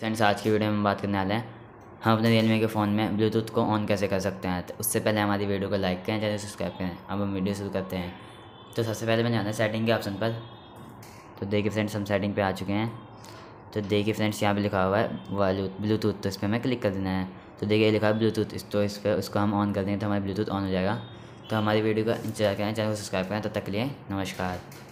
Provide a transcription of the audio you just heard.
friends आज की video में बात करने वाले हैं हम अपने रियलमी के फ़ोन में ब्लूटूथ को ऑन कैसे कर सकते हैं तो उससे पहले हमारी वीडियो को लाइक करें चैनल सब्सक्राइब करें अब हम वीडियो शुरू करते हैं तो सबसे पहले मैंने जाना सेटिंग के ऑप्शन पर तो देखिए फ्रेंड्स हम सेटिंग पे आ चुके हैं तो देखिए फ्रेंड्स यहाँ पर लिखा हुआ है वालूथ ब्लूटूथ तो इस पर हमें क्लिक कर देना है तो देखिए लिखा है ब्लूटूथ इस तो इस पर उसको हम ऑन कर देंगे तो हमारा ब्लूटूथ ऑन हो जाएगा तो हमारी वीडियो का इंतजार करें चैनल को सब्सक्राइब करें तब तक के लिए नमस्कार